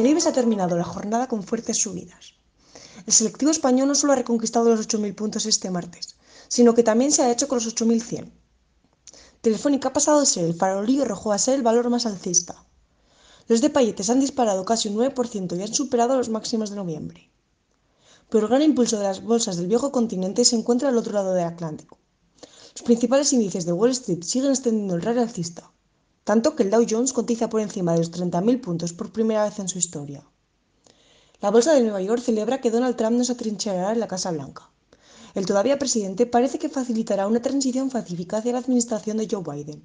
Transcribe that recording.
El IBEX ha terminado la jornada con fuertes subidas. El selectivo español no solo ha reconquistado los 8.000 puntos este martes, sino que también se ha hecho con los 8.100. Telefónica ha pasado de ser el farolillo rojo a ser el valor más alcista. Los de Payetes han disparado casi un 9% y han superado los máximos de noviembre. Pero el gran impulso de las bolsas del viejo continente se encuentra al otro lado del Atlántico. Los principales índices de Wall Street siguen extendiendo el rally alcista, tanto que el Dow Jones cotiza por encima de los 30.000 puntos por primera vez en su historia. La Bolsa de Nueva York celebra que Donald Trump no se atrincherará en la Casa Blanca. El todavía presidente parece que facilitará una transición pacífica hacia la administración de Joe Biden.